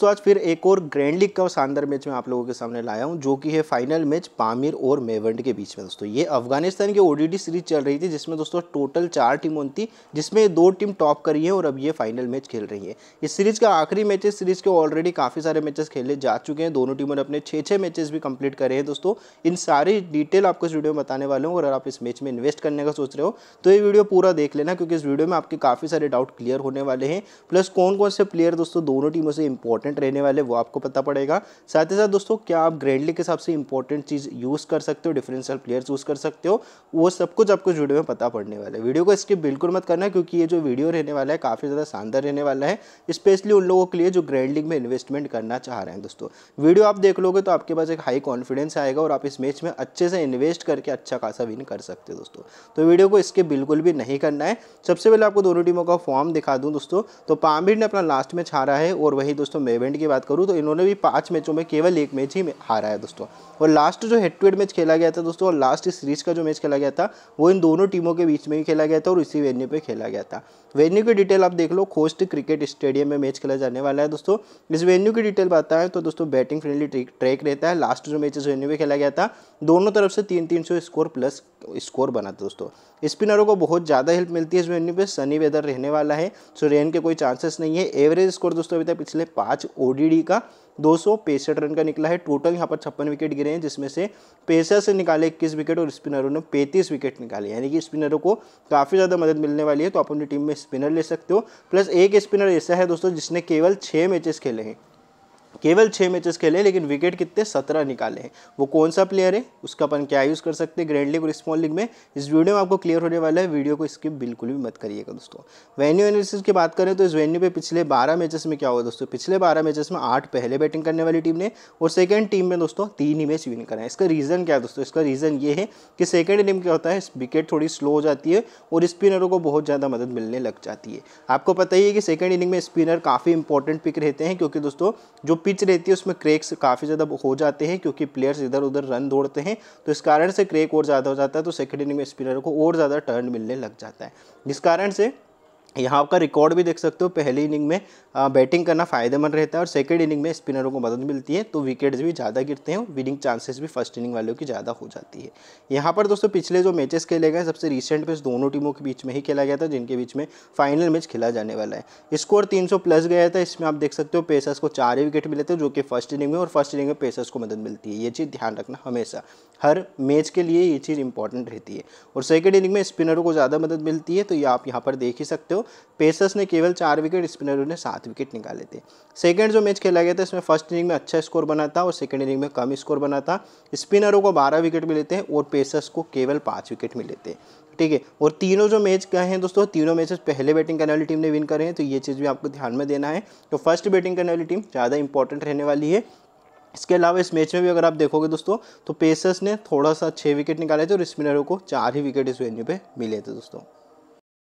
तो आज फिर एक और ग्रैंड लीग का शानदार मैच मैं आप लोगों के सामने लाया हूं जो कि है फाइनल मैच पामिर और मेवंड के बीच में दोस्तों ये अफगानिस्तान की ओडीडी सीरीज चल रही थी जिसमें दोस्तों टोटल चार टीमों थी जिसमें दो टीम टॉप करी है और अब ये फाइनल मैच खेल रही है इस सीरीज का आखिरी मैच सीरीज के ऑलरेडी काफ़ी सारे मैचेस खेले जा चुके हैं दोनों टीमों ने अपने छह छह मैचेस भी कंप्लीट करे हैं दोस्तों इन सारी डिटेल आपको इस वीडियो में बताने वाले हूँ अगर आप इस मैच में इन्वेस्ट करने का सोच रहे हो तो ये वीडियो पूरा देख लेना क्योंकि इस वीडियो में आपके काफ़ी सारे डाउट क्लियर होने वाले हैं प्लस कौन कौन से प्लेयर दोस्तों दोनों टीमों से इंपॉर्टेंट इंपॉर्टेंट रहने वाले वो आपको पता पड़ेगा साथ ही साथ दोस्तों क्या आप ग्रेडली के हिसाब से इंपॉर्टेंट चीज़ यूज़ कर सकते हो डिफरेंशियल प्लेयर्स यूज़ कर सकते हो वो सब कुछ आपको वीडियो में पता पड़ने वाला है वीडियो को स्किप बिल्कुल मत करना क्योंकि ये जो वीडियो रहने वाला है काफ़ी ज़्यादा शानदार रहने वाला है स्पेशली उन लोगों के लिए जो ग्रेडलिंग में इन्वेस्टमेंट करना चाह रहे हैं दोस्तों वीडियो आप देख लोगे तो आपके पास एक हाई कॉन्फिडेंस आएगा और आप इस मैच में अच्छे से इन्वेस्ट करके अच्छा खासा विन कर सकते हो दोस्तों तो वीडियो को इसके बिल्कुल भी नहीं करना है सबसे पहले आपको दोनों टीमों का फॉर्म दिखा दूं दोस्तों तो पामबीर ने अपना लास्ट मैच हारा है और वही दोस्तों इवेंट की बात करूँ तो इन्होंने भी पाँच मैचों में केवल एक मैच ही हारा है दोस्तों और लास्ट जो हेड टू हेड मैच खेला गया था दोस्तों और लास्ट सीरीज का जो मैच खेला गया था वो इन दोनों टीमों के बीच में ही खेला गया था और इसी वेन्यू पर खेला गया था वेन्यू की डिटेल आप देख लो खोस्ट क्रिकेट स्टेडियम में मैच खेला जाने वाला है दोस्तों इस वेन्यू की डिटेल बताएं तो दोस्तों बैटिंग फ्रेंडली ट्रैक रहता है लास्ट जो मैच इस वेन्यू पर खेला गया था दोनों तरफ से तीन तीन स्कोर प्लस स्कोर बना था दोस्तों स्पिनरों को बहुत ज़्यादा हेल्प मिलती है इस वेन्यू पे सनी वेदर रहने वाला है सो रेन के कोई चांसेस नहीं है एवरेज स्कोर दोस्तों अभी तक पिछले पाँच ओडीडी का दो रन का निकला है टोटल यहाँ पर छप्पन विकेट गिरे हैं जिसमें से पेसर से निकाले इक्कीस विकेट और स्पिनरों ने पैंतीस विकेट निकाले यानी कि स्पिनरों को काफ़ी ज़्यादा मदद मिलने वाली है तो आप अपनी टीम में स्पिनर ले सकते हो प्लस एक स्पिनर ऐसा है दोस्तों जिसने केवल छः मैचेस खेले हैं केवल छः मैचेस खेले लेकिन विकेट कितने सत्रह निकाले हैं वो कौन सा प्लेयर है उसका अपन क्या यूज़ कर सकते हैं ग्रैंड लीग और स्मॉल लीग में इस वीडियो में आपको क्लियर होने वाला है वीडियो को स्किप बिल्कुल भी मत करिएगा दोस्तों वेन्यू एनालिसिस की बात करें तो इस वेन्यू पे पिछले बारह मैचेस में क्या हुआ दोस्तों पिछले बारह मैचेस में आठ पहले बैटिंग करने वाली टीम ने और सेकेंड टीम में दोस्तों तीन ही मैच विन करा है इसका रीज़न क्या है दोस्तों इसका रीज़न ये है कि सेकेंड टीम क्या होता है विकेट थोड़ी स्लो हो जाती है और स्पिनरों को बहुत ज़्यादा मदद मिलने लग जाती है आपको पता ही है कि सेकेंड इनिंग में स्पिनर काफ़ी इंपॉर्टेंट पिक रहते हैं क्योंकि दोस्तों जो पिच रहती है उसमें क्रेक्स काफ़ी ज़्यादा हो जाते हैं क्योंकि प्लेयर्स इधर उधर रन दौड़ते हैं तो इस कारण से क्रेक और ज़्यादा हो जाता है तो सेकेंड इनिंग में स्पिनर को और ज़्यादा टर्न मिलने लग जाता है जिस कारण से यहाँ आपका रिकॉर्ड भी देख सकते हो पहली इनिंग में बैटिंग करना फ़ायदेमंद रहता है और सेकेंड इनिंग में स्पिनरों को मदद मिलती है तो विकेट्स भी ज़्यादा गिरते हैं विनिंग चांसेस भी फर्स्ट इनिंग वालों की ज़्यादा हो जाती है यहाँ पर दोस्तों पिछले जो मैचेस खेले गए सबसे रिसेंट मैच दोनों टीमों के बीच में ही खेला गया था जिनके बीच में फाइनल मैच खेला जाने वाला है स्कोर तीन प्लस गया था इसमें आप देख सकते हो पेसर्स को चार ही विकेट मिले थे जो कि फर्स्ट इनिंग में और फर्स्ट इनिंग में पेसर्स को मदद मिलती है ये चीज़ ध्यान रखना हमेशा हर मैच के लिए ये चीज़ इंपॉर्टेंट रहती है और सेकेंड इनिंग में स्पिनरों को ज़्यादा मदद मिलती है तो ये आप यहाँ पर देख ही सकते हो पेसर्स ने केवल चार विकेट स्पिनरों ने सात विकेट निकाले थे सेकेंड जो मैच खेला गया था इसमें फर्स्ट इनिंग में अच्छा स्कोर बना था और सेकेंड इनिंग में कम स्कोर बना था स्पिनरों को बारह विकेट मिले थे और पेसर्स को केवल पाँच विकेट मिले थे ठीक है और तीनों जो मैच गए हैं दोस्तों तीनों मैचेस पहले बैटिंग करने वाली टीम ने विन करे हैं तो ये चीज़ भी आपको ध्यान में देना है तो फर्स्ट बैटिंग करने वाली टीम ज़्यादा इंपॉर्टेंट रहने वाली है इसके अलावा इस मैच में भी अगर आप देखोगे दोस्तों तो पेसर्स ने थोड़ा सा छः विकेट निकाले थे और स्पिनरों को चार ही विकेट इस वेन्यू पे मिले थे दोस्तों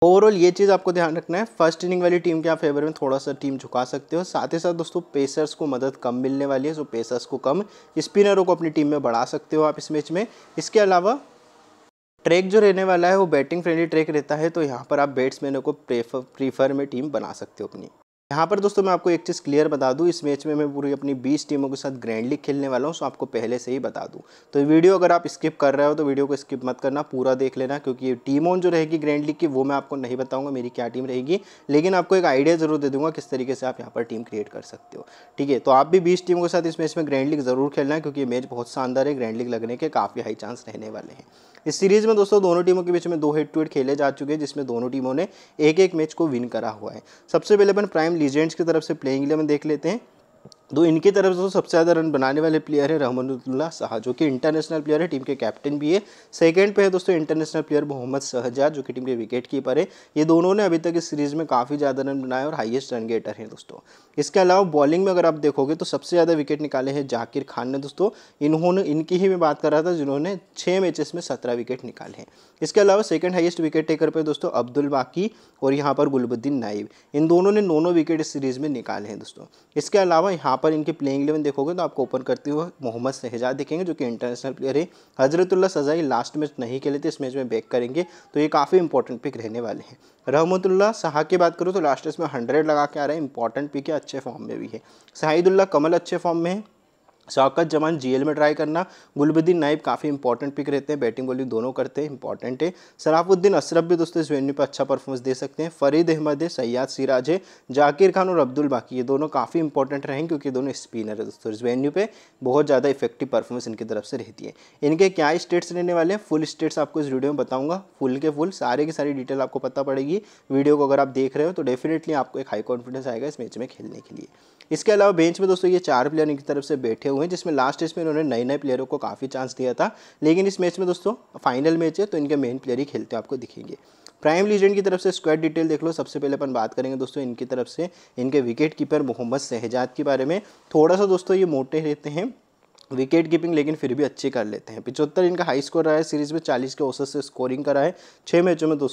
ओवरऑल ये चीज़ आपको ध्यान रखना है फर्स्ट इनिंग वाली टीम के आप फेवर में थोड़ा सा टीम झुका सकते हो साथ ही साथ दोस्तों पेसर्स को मदद कम मिलने वाली है सो पेसर्स को कम स्पिनरों को अपनी टीम में बढ़ा सकते हो आप इस मैच में इसके अलावा ट्रैक जो रहने वाला है वो बैटिंग फ्रेंडली ट्रैक रहता है तो यहाँ पर आप बैट्समैनों को प्रेफर प्रीफर में टीम बना सकते हो अपनी यहाँ पर दोस्तों मैं आपको एक चीज़ क्लियर बता दूँ इस मैच में मैं पूरी अपनी 20 टीमों के साथ ग्रैंड लीग खेलने वाला हूँ सो आपको पहले से ही बता दूँ तो वीडियो अगर आप स्किप कर रहे हो तो वीडियो को स्किप मत करना पूरा देख लेना क्योंकि टीम ऑन जो रहेगी ग्रैंड लीग की वो मैं आपको नहीं बताऊँगा मेरी क्या टीम रहेगी लेकिन आपको एक आइडिया ज़रूर दे दूँगा किस तरीके से आप यहाँ पर टीम क्रिएट कर सकते हो ठीक है तो आप भी बीस टीमों के साथ इस मैच में ग्रैंड लीग ज़रूर खेलना है क्योंकि ये मैच बहुत शानदार है ग्रैंड लीग लगने के काफ़ी हाई चांस रहने वाले हैं इस सीरीज़ में दोस्तों दोनों टीमों के बीच में दो हेड टू हेड खेले जा चुके हैं जिसमें दोनों टीमों ने एक एक मैच को विन करा हुआ है सबसे पहले अपन प्राइम लीजेंड्स की तरफ से प्लेइंग इलेवन देख लेते हैं तो इनकी तरफ से तो सबसे ज़्यादा रन बनाने वाले प्लेयर है रहमानुल्ला शाह जो कि इंटरनेशनल प्लेयर है टीम के कैप्टन भी है सेकंड पे है दोस्तों इंटरनेशनल प्लेयर मोहम्मद शहजा जो कि टीम के विकेट कीपर है ये दोनों ने अभी तक इस सीरीज़ में काफ़ी ज़्यादा रन बनाए और हाईएस्ट रन गेटर हैं दोस्तों इसके अलावा बॉलिंग में अगर आप देखोगे तो सबसे ज़्यादा विकेट निकाले हैं जाकिर खान ने दोस्तों इन्होंने इनकी ही मैं बात कर रहा था जिन्होंने छः मैचेस में सत्रह विकेट निकाले हैं इसके अलावा सेकेंड हाइस्ट विकेट टेकर पे दोस्तों अब्दुल बाकी और यहाँ पर गुलबुद्दीन नाइब इन दोनों ने दोनों विकेट इस सीरीज़ में निकाले हैं दोस्तों इसके अलावा यहाँ पर इनके प्लेइंग इलेवन देखोगे तो आपको ओपन करते हुए मोहम्मद शहजाद दिखेंगे जो कि इंटरनेशनल प्लेयर है हजरतुल्ला सजाई लास्ट मैच नहीं खेले थे इस मैच में बैक करेंगे तो ये काफ़ी इंपॉर्टेंट पिक रहने वाले हैं रहमतुल्ला शाह की बात करूँ तो लास्ट में हंड्रेड लगा के आ रहे हैं इंपॉर्टेंट पिक है अच्छे फॉर्म में भी है शाहिदुल्ला कमल अच्छे फॉर्म में है शौकत जमान जीएल में ट्राई करना गुलबुद्दीन नाइब काफ़ी इंपॉर्टेंट पिक रहते हैं बैटिंग बॉलिंग दोनों करते हैं इंपॉर्टेंट है सराफुद्दीन अशरफ भी दोस्तों इस वेन्यू पर अच्छा परफॉर्मेंस दे सकते हैं फरीद अहमद है सैयाद सिराज है जाकिर खान और अब्दुल बाकी ये दोनों काफ़ी इंपॉर्टेंट रहेंगे क्योंकि दोनों स्पिनर है दोस्तों इस वेन्यू पर बहुत ज़्यादा इफेक्टिव परफॉर्मेंस इनकी तरफ से रहती है इनके क्या स्टेट्स रहने वाले हैं फुल स्टेट्स आपको इस वीडियो में बताऊँगा फुल के फुल सारे की सारी डिटेल आपको पता पड़ेगी वीडियो को अगर आप देख रहे हो तो डेफिनेटली आपको एक हाई कॉन्फिडेंस आएगा इस मैच में खेलने के लिए इसके अलावा बेंच में दोस्तों ये चार प्लेयर इनकी तरफ से बैठे हुए हैं जिसमें लास्ट टेस्ट में इन्होंने नए नए प्लेयरों को काफ़ी चांस दिया था लेकिन इस मैच में दोस्तों फाइनल मैच है तो इनके मेन प्लेयर ही खेलते आपको दिखेंगे प्राइम लीजेंड की तरफ से स्क्वाड डिटेल देख लो सबसे पहले अपन बात करेंगे दोस्तों इनकी तरफ से इनके विकेट कीपर मोहम्मद शहजाद के बारे में थोड़ा सा दोस्तों ये मोटे रहते हैं विकेट कीपिंग लेकिन फिर भी अच्छी कर लेते हैं पिचहत्तर इनका हाई स्कोर रहा है सीरीज़ में 40 के औसत से स्कोरिंग करा है छः मैचों में दो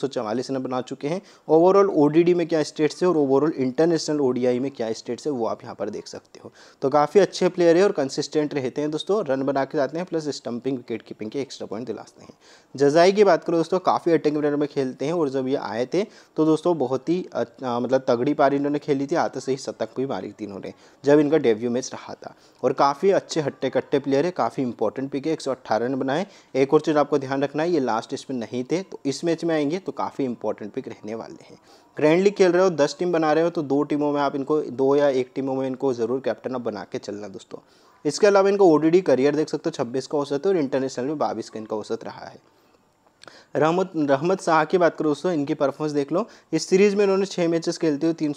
रन बना चुके हैं ओवरऑल ओडीडी में क्या स्टेट्स है और ओवरऑल इंटरनेशनल ओडीआई में क्या स्टेट्स है वो आप यहाँ पर देख सकते हो तो काफ़ी अच्छे प्लेयर है और कंसिस्टेंट रहते हैं दोस्तों रन बना के जाते हैं प्लस स्टम्पिंग विकेट कीपिंग के एक्स्ट्रा पॉइंट दिलाते हैं जजाई की बात करो दोस्तों काफ़ी अटैक रन में खेलते हैं और जब ये आए थे तो दोस्तों बहुत ही मतलब तगड़ी पारी इन्होंने खेली थी आते से ही शतक भी मारी थी इन्होंने जब इनका डेब्यू मैच रहा था और काफ़ी अच्छे हट्टे कट्टे प्लेयर है काफ़ी इंपॉर्टेंट पिक है एक रन बनाए एक और चीज़ आपको ध्यान रखना है ये लास्ट इसमें नहीं थे तो इस मैच में आएंगे तो काफ़ी इंपॉर्टेंट पिक रहने वाले हैं ग्रैंडली खेल रहे हो दस टीम बना रहे हो तो दो टीमों में आप इनको दो या एक टीमों में इनको ज़रूर कैप्टन आप बना के चलना दोस्तों इसके अलावा इनको ओडीडी करियर देख सकते हो छब्बीस का औसत है और इंटरनेशनल में बाईस का इनका औसत रहा है रहमत रहमत शाह की बात करो दोस्तों इनकी परफॉर्मेंस देख लो इस सीरीज़ में इन्होंने छः मैचेस खेलते हुए तीन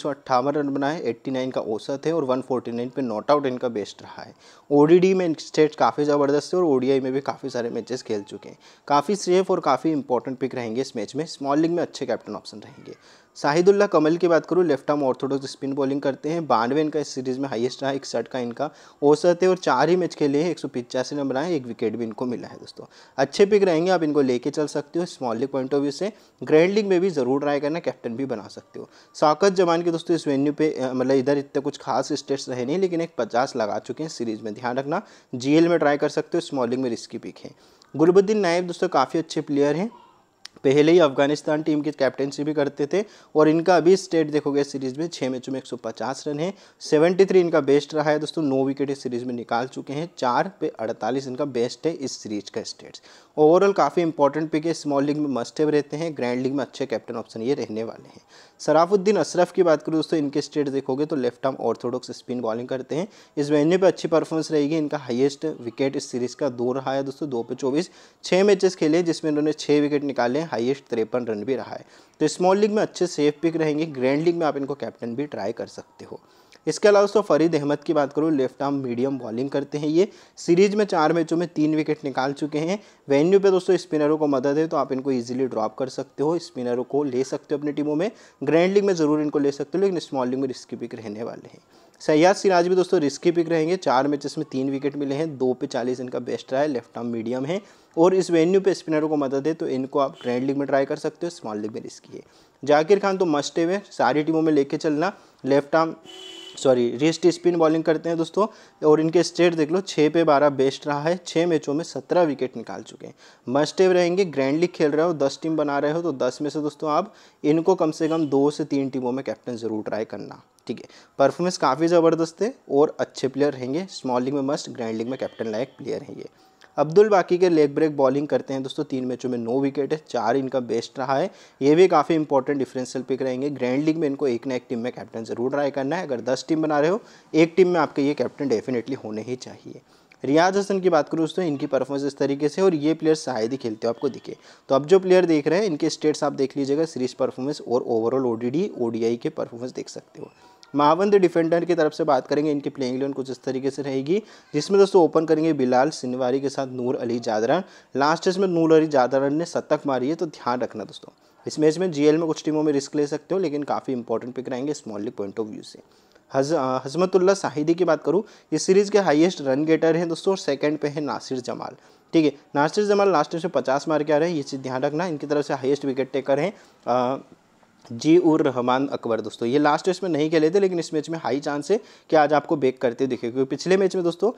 रन बनाए 89 का औसत है और 149 पे नॉट आउट इनका बेस्ट रहा है ओडीडी में स्टेट काफ़ी ज़बरदस्त है और ओडीआई में भी काफ़ी सारे मैचेस खेल चुके हैं काफ़ी सेफ और काफ़ी इंपॉर्टेंट पिक रहेंगे इस मैच में स्मॉल लीग में अच्छे कैप्टन ऑप्शन रहेंगे शाहिदुल्ला कमल की बात करूँ left arm orthodox spin bowling करते हैं बानवे इनका इस सीरीज़ में हाईएस्ट रहा इकसठ का इनका औसत है और चार ही मैच खेले हैं एक सौ पिचासी नंबर आए एक विकेट भी इनको मिला है दोस्तों अच्छे पिक रहेंगे आप इनको लेके चल सकते हो small league point of view से ग्रैंड लीग में भी ज़रूर ट्राई करना कैप्टन भी बना सकते हो साकत जमान के दोस्तों इस वेन्यू पे मतलब इधर इतने कुछ खास स्टेट्स रहे नहीं लेकिन एक पचास लगा चुके हैं सीरीज़ में ध्यान रखना जीएल में ट्राई कर सकते हो स्मॉलिंग में रिस्की पिक है गुलबुद्दीन नायब दोस्तों काफ़ी अच्छे प्लेयर हैं पहले ही अफगानिस्तान टीम की कैप्टनसी भी करते थे और इनका अभी स्टेट देखोगे इस सीरीज़ में छः मैचों में एक रन है सेवेंटी इनका बेस्ट रहा है दोस्तों नौ विकेट इस सीरीज़ में निकाल चुके हैं चार पे अड़तालीस इनका बेस्ट है इस सीरीज का स्टेट्स ओवरऑल काफ़ी इंपॉर्टेंट पिक है स्मॉल लीग में मस्ट रहते हैं ग्रैंड लीग में अच्छे कैप्टन ऑप्शन ये रहने वाले हैं सराफुद्दीन अशरफ की बात करूँ दोस्तों इनके स्टेट देखोगे तो left arm orthodox spin bowling करते हैं इस वेन्यू पर अच्छी परफॉर्मेंस रहेगी इनका हाईएस्ट विकेट इस सीरीज़ का दो रहा है दोस्तों दो पे चौबीस छः मैचेस खेले जिसमें इन्होंने छः विकेट निकाले हाइएस्ट तिरपन रन भी रहा है तो स्मॉल लीग में अच्छे सेफ पिक रहेंगे ग्रैंड लीग में आप इनको कैप्टन भी ट्राई कर सकते हो इसके अलावा दोस्तों फरीद अहमद की बात करूँ लेफ्ट आर्म मीडियम बॉलिंग करते हैं ये सीरीज में चार मैचों में तीन विकेट निकाल चुके हैं वेन्यू पे दोस्तों स्पिनरों को मदद है तो आप इनको ईजिली ड्रॉप कर सकते हो स्पिनरों को ले सकते हो अपनी टीमों में ग्रैंड लीग में ज़रूर इनको ले सकते हो लेकिन स्मॉल लीग में रिस्की पिक रहने वाले हैं सयाद सिराज भी दोस्तों रिस्की पिक रहेंगे चार मैचेस में तीन विकेट मिले हैं दो पे चालीस इनका बेस्ट रहा है लेफ्ट आर्म मीडियम है और इस वेन्यू पे स्पिनरों को मदद है तो इनको आप ग्रैंड लीग में ट्राई कर सकते हो स्मॉल लीग में रिस्की है जाकिर खान तो मस्ट है सारी टीमों में लेके चलना left arm sorry wrist spin bowling करते हैं दोस्तों और इनके स्टेट देख लो छः पे बारह बेस्ट रहा है छः मैचों में सत्रह विकेट निकाल चुके हैं मस्टेव रहेंगे ग्रैंड लीग खेल रहे हो दस टीम बना रहे हो तो दस में से दोस्तों आप इनको कम से कम दो से तीन टीमों में कैप्टन ज़रूर ट्राई करना ठीक है परफॉर्मेंस काफ़ी ज़बरदस्त है और अच्छे प्लेयर रहेंगे स्मॉल लीग में मस्ट ग्रैंड लीग में कैप्टन लायक प्लेयर हैं ये अब्दुल बाकी के लेग ब्रेक बॉलिंग करते हैं दोस्तों तीन मैचों में नौ विकेट है चार इनका बेस्ट रहा है ये भी काफ़ी इंपॉर्टेंट डिफरेंशियल पिक रहेंगे ग्रैंड लीग में इनको एक ना एक टीम में कैप्टन ज़रूर ट्राई करना है अगर दस टीम बना रहे हो एक टीम में आपके ये कैप्टन डेफिनेटली होने ही चाहिए रियाज हसन की बात करूँ दोस्तों इनकी परफॉर्मेंस इस तरीके से और ये प्लेयर शायद ही खेलते हो आपको दिखे तो अब जो प्लेयर देख रहे हैं इनके स्टेट्स आप देख लीजिएगा सीरीज परफॉर्मेंस और ओवरऑल ओडीडी ओडीआई के परफॉर्मेंस देख सकते हो मावंद डिफेंडर की तरफ से बात करेंगे इनकी प्लेइंग इलेवन कुछ इस तरीके से रहेगी जिसमें दोस्तों ओपन करेंगे बिलाल सिनवारी के साथ नूर अली जादरन लास्ट इसमें नूर अली जादरन ने शतक मारी है तो ध्यान रखना दोस्तों इस मैच में जीएल में कुछ टीमों में रिस्क ले सकते हो लेकिन काफ़ी इंपॉर्टेंट पिक रहेंगे स्मॉल पॉइंट ऑफ व्यू से हज हजमतुल्ला साहिदी की बात करूँ इस सीरीज़ के हाईएस्ट रन गेटर हैं दोस्तों और सेकंड पे है नासिर जमाल ठीक है नासिर जमाल लास्ट में पचास मार के आ रहे हैं ये चीज़ ध्यान रखना इनकी तरफ से हाईएस्ट विकेट टेकर हैं जी उर रहमान अकबर दोस्तों ये लास्ट मैच में नहीं खेले थे लेकिन इस मैच में हाई चांस है कि आज आपको बेक करते दिखे क्योंकि पिछले मैच में दोस्तों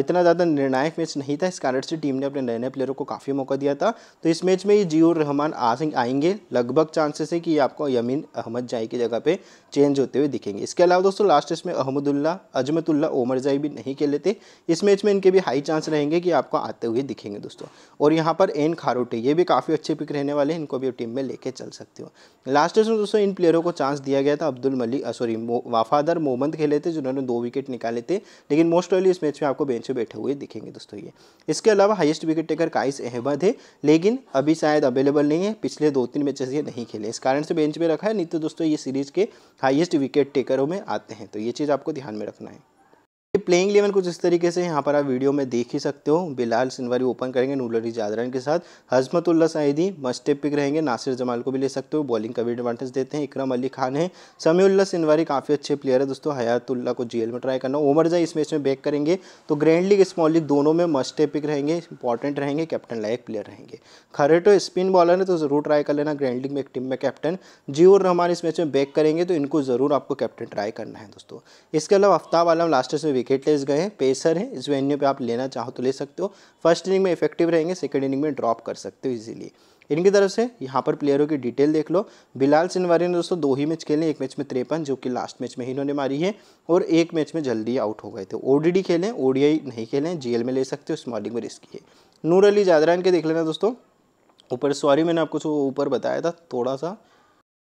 इतना ज़्यादा निर्णायक मैच नहीं था इस कारण से टीम ने अपने नए नए प्लेयरों को काफ़ी मौका दिया था तो इस मैच में ये जी उर रहमान आएंगे लगभग चांसेस है कि आपको यमीन अहमद जाई की जगह पर चेंज होते हुए दिखेंगे इसके अलावा दोस्तों लास्ट में अहमदुल्ला अजमतुल्ला ओमर जाई भी नहीं खेले थे इस मैच में इनके भी हाई चांस रहेंगे कि आपको आते हुए दिखेंगे दोस्तों और यहाँ पर एन खारोटे ये भी काफ़ी अच्छे पिक रहने वाले हैं इनको भी टीम में लेके चल सकते हो लास्ट में दोस्तों इन प्लेयरों को चांस दिया गया था अब्दुल मलिक सॉरी वफादार मोहम्मद खेले थे जिन्होंने दो विकेट निकाले थे लेकिन मोस्ट ऑयली इस मैच में आपको बेंच पर बैठे हुए दिखेंगे दोस्तों ये इसके अलावा highest wicket taker Qais Ahmad है लेकिन अभी शायद अवेलेबल नहीं है पिछले दो तीन मैचेस ये नहीं खेले इस कारण से बेंच पर रखा है नहीं तो दोस्तों ये सीरीज़ के हाइएस्ट विकेट टेकरों में आते हैं तो ये चीज़ आपको ध्यान में रखना है प्लेइंग इलेवन कुछ इस तरीके से यहाँ पर आप वीडियो में देख ही सकते हो बिलाल सिनवारी ओपन करेंगे नूलरी जादरन के साथ हजमतुल्ला सईदी मस्टेप पिक रहेंगे नासिर जमाल को भी ले सकते हो बॉलिंग का भी एडवांटेज देते हैं इकरम अली खान है समीउल्ला सिनवारी काफ़ी अच्छे प्लेयर है दोस्तों हयातुल्ला को जी में ट्राई करना ओमर जाए इस मैच में बैक करेंगे तो ग्रैंड लीग स्मॉल लीग दोनों में मस्ट पिक रहेंगे इंपॉर्टेंट रहेंगे कैप्टन लायक प्लेयर रहेंगे खरे तो स्पिन बॉलर है तो ज़रूर ट्राई कर लेना ग्रैंड लीग में एक टीम में कैप्टन जीवर रहमान इस मैच में बैक करेंगे तो इनको ज़रूर आपको कैप्टन ट्राई करना है दोस्तों इसके अलावा हफ्ता आलम लास्ट में विकेट ब्रेकर्स गए हैं पेसर है इस वेन्यू पे आप लेना चाहो तो ले सकते हो फर्स्ट इनिंग में इफेक्टिव रहेंगे सेकंड इनिंग में ड्रॉप कर सकते हो इजीली इनकी तरफ से यहाँ पर प्लेयरों की डिटेल देख लो बिलाल सिनवारी ने दोस्तों दो ही मैच खेले एक मैच में त्रेपन जो कि लास्ट मैच में ही इन्होंने मारी है और एक मैच में जल्दी आउट हो गए थे ओडीडी खेलें ओडीआई नहीं खेलें जीएल में ले सकते हो स्मॉलिंग में रिस्की है नूर अली जादरान के देख लेना दोस्तों ऊपर सॉरी मैंने आपको ऊपर बताया था थोड़ा सा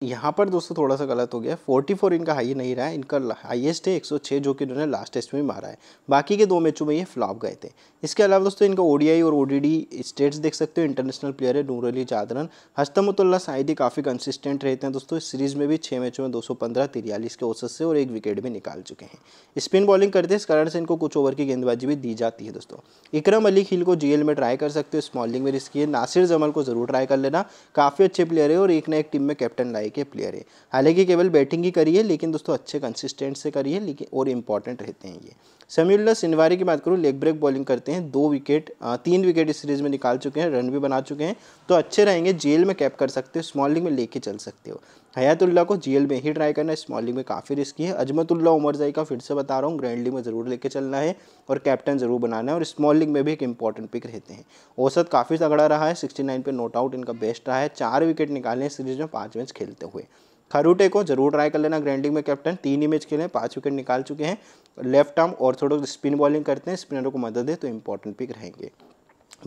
यहाँ पर दोस्तों थोड़ा सा गलत हो गया 44 इनका हाई नहीं रहा है इनका हाईएस्ट है 106 जो कि इन्होंने लास्ट टेस्ट में मारा है बाकी के दो मैचों में ये फ्लॉप गए थे इसके अलावा दोस्तों इनका ओडीआई और ओडीडी स्टेट्स देख सकते हो इंटरनेशनल प्लेयर है नूर अली जादरन हस्तमतुल्ला साइदी काफ़ी कंसिस्टेंट रहते हैं दोस्तों इस सीरीज़ में भी छः मैचों में दो सौ के औसत से और एक विकेट भी निकाल चुके हैं स्पिन बॉलिंग करते इस कारण से इनको कुछ ओवर की गेंदबाजी भी दी जाती है दोस्तों इक्रम अली खिल को जीएल में ट्राई कर सकते हो स्मॉलिंग में रिस्की है नासिर जमल को ज़रूर ट्राई कर लेना काफ़ी अच्छे प्लेयर है और एक ना एक टीम में कैप्टन लाए के प्लेयर है हालांकि केवल बैटिंग ही करी है लेकिन दोस्तों अच्छे कंसिस्टेंट से करी है लेकिन और इम्पॉर्टेंट रहते हैं ये सेम्यूलस इनवारी की बात करूँ लेग ब्रेक बॉलिंग करते हैं दो विकेट तीन विकेट इस सीरीज़ में निकाल चुके हैं रन भी बना चुके हैं तो अच्छे रहेंगे जेल में कैप कर सकते हो स्मॉल में लेके चल सकते हो हयातुल्ला को जेल में ही ट्राई करना स्मॉल लीग में काफ़ी रिस्की है अजमतुल्ला उमरजाई का फिर से बता रहा हूँ ग्रैंड में ज़रूर लेके चलना है और कैप्टन ज़रूर बनाना है और स्मॉल में भी एक इंपॉर्टेंट पिक रहते हैं औसत काफ़ी तगड़ा रहा है सिक्सटी नाइन पे नोट आउट इनका बेस्ट रहा है चार विकेट निकाले हैं सीरीज में पाँच मैच खेलते हुए खरूटे को जरूर ट्राई कर लेना ग्रैंडिंग में कैप्टन तीन ही मैच खेले पाँच विकेट निकाल चुके हैं left arm orthodox spin bowling करते हैं स्पिनरों को मदद दे तो इंपॉर्टेंट पिक रहेंगे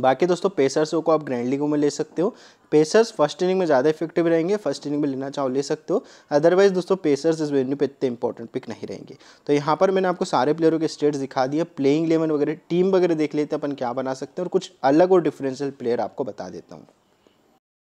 बाकी दोस्तों पेसर्सों को आप ग्रैंड लीगों में ले सकते हो पेसर्स फर्स्ट इनिंग में ज़्यादा इफेक्टिव रहेंगे फर्स्ट इनिंग में लेना चाहो ले सकते हो अदरवाइज दोस्तों पेसर्स इस वेन्यू पे इतने इंपॉर्टेंट पिक नहीं रहेंगे तो यहाँ पर मैंने आपको सारे प्लेयरों के स्टेट्स दिखा दिए प्लेइंग इलेवन वगैरह टीम वगैरह देख लेते हैं अपन क्या बना सकते हैं और कुछ अलग और डिफरेंशियल प्लेयर आपको बता देता हूँ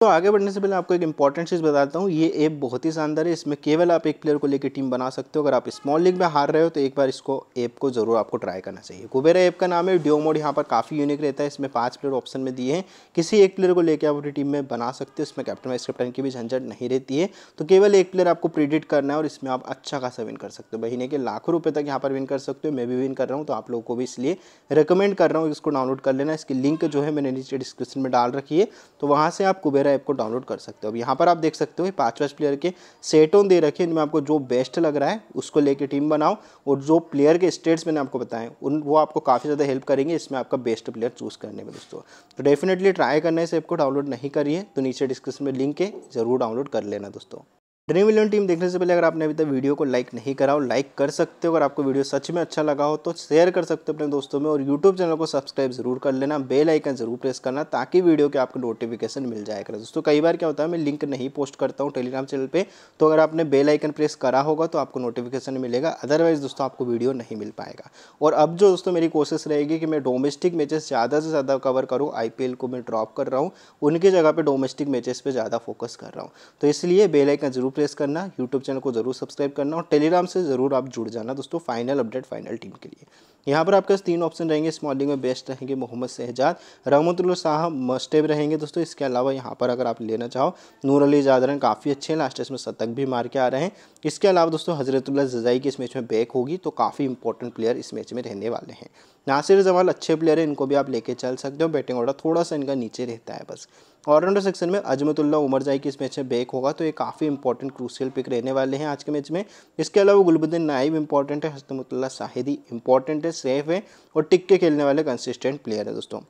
तो आगे बढ़ने से पहले आपको एक इंपॉर्टेंट चीज़ बताता हूँ ये ऐप बहुत ही शानदार है इसमें केवल आप एक प्लेयर को लेकर टीम बना सकते हो अगर आप स्मॉल लीग में हार रहे हो तो एक बार इसको ऐप को जरूर आपको ट्राई करना चाहिए कुबेरा ऐप का नाम है डिओ मोड यहाँ पर काफ़ी यूनिक रहता है इसमें पाँच प्लेयर ऑप्शन में दिए हैं किसी एक प्लेयर को लेकर आप अपनी टीम में बना सकते हो इसमें कैप्टन वाइस कैप्टन की भी झंझट नहीं रहती है तो केवल एक प्लेयर आपको प्रिडिक्ट करना है और इसमें आप अच्छा खासा विन कर सकते हो महीने के लाखों रुपये तक यहाँ पर विन कर सकते हो मैं भी विन कर रहा हूँ तो आप लोगों को भी इसलिए रिकमेंड कर रहा हूँ इसको डाउनलोड कर लेना इसकी लिंक जो है मैंने नीचे डिस्क्रिप्शन में डाल रखी है तो वहाँ से आप कुबेरा वगैरह ऐप को डाउनलोड कर सकते हो अब यहाँ पर आप देख सकते हो पाँच पाँच प्लेयर के सेटों दे रखे हैं इनमें आपको जो बेस्ट लग रहा है उसको लेके टीम बनाओ और जो प्लेयर के स्टेट्स मैंने आपको बताए उन वो आपको काफ़ी ज़्यादा हेल्प करेंगे इसमें आपका बेस्ट प्लेयर चूज़ करने में दोस्तों तो डेफिनेटली ट्राई करना इस ऐप को डाउनलोड नहीं करिए तो नीचे डिस्क्रिप्शन में लिंक है ज़रूर डाउनलोड कर लेना दोस्तों ड्रीम इलेवन टीम देखने से पहले अगर आपने अभी तक वीडियो को लाइक नहीं करा हो लाइक कर सकते हो अगर आपको वीडियो सच में अच्छा लगा हो तो शेयर कर सकते हो अपने दोस्तों में और यूट्यूब चैनल को सब्सक्राइब जरूर कर लेना बेल आइकन जरूर प्रेस करना ताकि वीडियो के आपको नोटिफिकेशन मिल जाए करें दोस्तों कई बार क्या होता है मैं लिंक नहीं पोस्ट करता हूँ टेलीग्राम चैनल पर तो अगर आपने बेल आइकन प्रेस करा होगा तो आपको नोटिफिकेशन मिलेगा अदरवाइज दोस्तों आपको वीडियो नहीं मिल पाएगा और अब जो दोस्तों मेरी कोशिश रहेगी कि मैं डोमेस्टिक मैचेस ज़्यादा से ज़्यादा कवर करूँ आई को मैं ड्रॉप कर रहा हूँ उनकी जगह पर डोमेस्टिक मैचेस पर ज़्यादा फोकस कर रहा हूँ तो इसलिए बेलाइकन जरूर प्रेस करना यूट्यूब चैनल को ज़रूर सब्सक्राइब करना और टेलीग्राम से ज़रूर आप जुड़ जाना दोस्तों फाइनल अपडेट फाइनल टीम के लिए यहाँ पर आपके पास तीन ऑप्शन रहेंगे इस मॉडलिंग में बेस्ट रहेंगे मोहम्मद शहजाद रहमतुल्ला शाह मस्टेब रहेंगे दोस्तों इसके अलावा यहाँ पर अगर आप लेना चाहो नूर अली जादरन काफ़ी अच्छे हैं लास्ट इसमें शतक भी मार के आ रहे हैं इसके अलावा दोस्तों हजरतुल्ला जजाई की इस मैच में बैक होगी तो काफ़ी इंपॉर्टेंट प्लेयर इस मैच में रहने वाले हैं नासिर जमाल अच्छे प्लेयर हैं इनको भी आप लेके चल सकते हो बैटिंग ऑर्डर थोड़ा सा इनका नीचे रहता है बस ऑलराउंडर सेक्शन में अजमतुल्ला उमर जाई की इस मैच में बैक होगा तो ये काफ़ी इंपॉर्टेंट क्रूसियल पिक रहने वाले हैं आज के मैच में इसके अलावा गुलबुद्दीन नाइब इंपॉर्टेंट है हस्तमतुल्ला साहिदी इंपॉर्टेंट है सेफ है और टिक के खेलने वाले कंसिस्टेंट प्लेयर है दोस्तों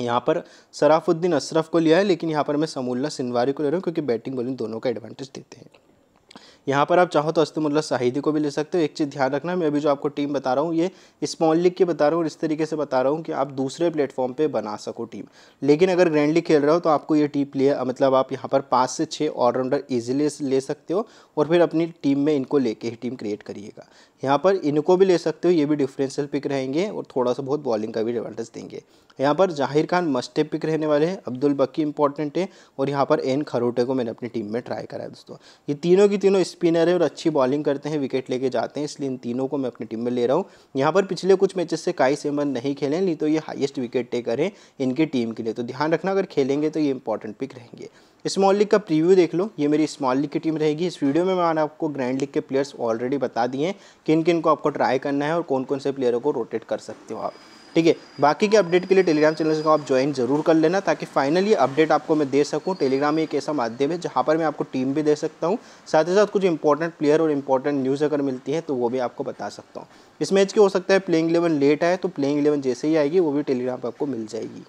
यहाँ पर सराफुद्दीन अशरफ को लिया है लेकिन यहाँ पर मैं समूल्ला सिनवारी को ले रहा हूँ क्योंकि बैटिंग बॉलिंग दोनों का एडवांटेज देते हैं यहाँ पर आप चाहो तो अस्तमुल्ला साहिदी को भी ले सकते हो एक चीज़ ध्यान रखना मैं अभी जो आपको टीम बता रहा हूँ ये स्मॉल लीग की बता रहा हूँ और इस तरीके से बता रहा हूँ कि आप दूसरे प्लेटफॉर्म पर बना सको टीम लेकिन अगर ग्रैंडली खेल रहे हो तो आपको ये टीम प्लेयर मतलब आप यहाँ पर पाँच से छः ऑलराउंडर ईजिली ले सकते हो और फिर अपनी टीम में इनको लेके ही टीम क्रिएट करिएगा यहाँ पर इनको भी ले सकते हो ये भी डिफरेंशियल पिक रहेंगे और थोड़ा सा बहुत बॉलिंग का भी एडवांटेज देंगे यहाँ पर जाहिर खान मस्टे पिक रहने वाले हैं अब्दुल बक्की इंपॉर्टेंट है और यहाँ पर एन खरोटे को मैंने अपनी टीम में ट्राई करा है दोस्तों ये तीनों की तीनों इस स्पिनर है और अच्छी बॉलिंग करते हैं विकेट लेके जाते हैं इसलिए इन तीनों को मैं अपनी टीम में ले रहा हूँ यहाँ पर पिछले कुछ मैचेस से काई सेमन नहीं खेले नहीं तो ये हाइएस्ट विकेट टेकर हैं इनकी टीम के लिए तो ध्यान रखना अगर खेलेंगे तो ये इंपॉर्टेंट पिक रहेंगे स्मॉल लीग का प्रीव्यू देख लो ये मेरी स्मॉल लीग की टीम रहेगी इस वीडियो में मैंने आपको ग्रैंड लीग के प्लेयर्स ऑलरेडी बता दिए हैं किन किन को आपको ट्राई करना है और कौन कौन से प्लेयरों को रोटेट कर सकते हो आप ठीक है बाकी के अपडेट के लिए टेलीग्राम चैनल को आप ज्वाइन जरूर कर लेना ताकि फाइनली अपडेट आपको मैं दे सकूँ टेलीग्राम एक ऐसा माध्यम है जहाँ पर मैं आपको टीम भी दे सकता हूँ साथ ही साथ कुछ इंपॉर्टेंट प्लेयर और इंपॉर्टेंट न्यूज़ अगर मिलती है तो वो भी आपको बता सकता हूँ इस मैच की हो सकता है प्लेइंग इलेवन लेट आए तो प्लेइंग इलेवन जैसे ही आएगी वो भी टेलीग्राम पर आपको मिल जाएगी